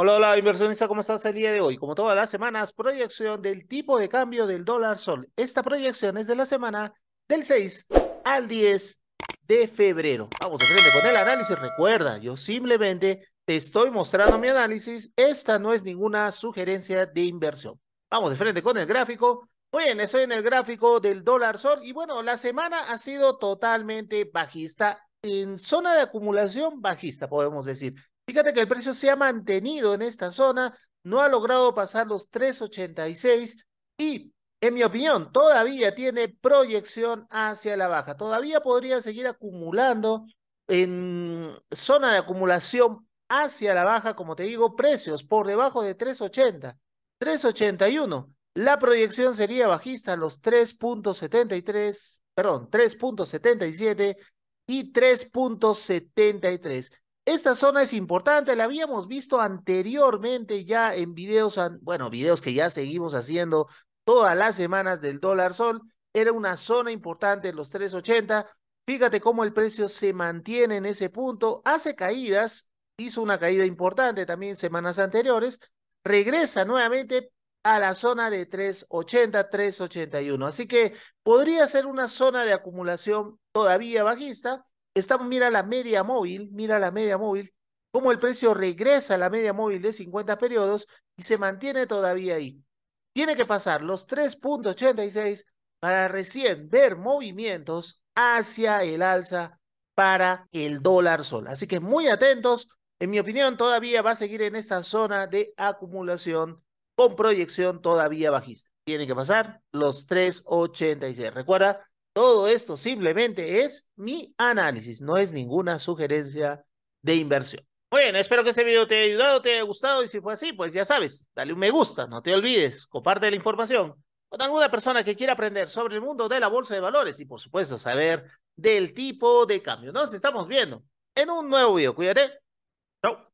Hola, hola, inversionista, ¿cómo estás el día de hoy? Como todas las semanas, proyección del tipo de cambio del dólar sol. Esta proyección es de la semana del 6 al 10 de febrero. Vamos de frente con el análisis. Recuerda, yo simplemente te estoy mostrando mi análisis. Esta no es ninguna sugerencia de inversión. Vamos de frente con el gráfico. bien, estoy en el gráfico del dólar sol y bueno, la semana ha sido totalmente bajista en zona de acumulación bajista, podemos decir. Fíjate que el precio se ha mantenido en esta zona, no ha logrado pasar los 3.86 y, en mi opinión, todavía tiene proyección hacia la baja. Todavía podría seguir acumulando en zona de acumulación hacia la baja, como te digo, precios por debajo de 3.80, 3.81. La proyección sería bajista los 3.73, perdón, 3.77 y 3.73. Esta zona es importante, la habíamos visto anteriormente ya en videos, bueno, videos que ya seguimos haciendo todas las semanas del dólar sol. Era una zona importante en los 380. Fíjate cómo el precio se mantiene en ese punto, hace caídas, hizo una caída importante también semanas anteriores, regresa nuevamente a la zona de 380, 381. Así que podría ser una zona de acumulación todavía bajista Estamos, mira la media móvil, mira la media móvil, cómo el precio regresa a la media móvil de 50 periodos y se mantiene todavía ahí. Tiene que pasar los 3.86 para recién ver movimientos hacia el alza para el dólar sol. Así que muy atentos. En mi opinión, todavía va a seguir en esta zona de acumulación con proyección todavía bajista. Tiene que pasar los 3.86. Recuerda, todo esto simplemente es mi análisis, no es ninguna sugerencia de inversión. Muy bien, espero que este video te haya ayudado, te haya gustado y si fue así, pues ya sabes, dale un me gusta, no te olvides, comparte la información con alguna persona que quiera aprender sobre el mundo de la bolsa de valores y por supuesto saber del tipo de cambio. Nos estamos viendo en un nuevo video. Cuídate. Chau.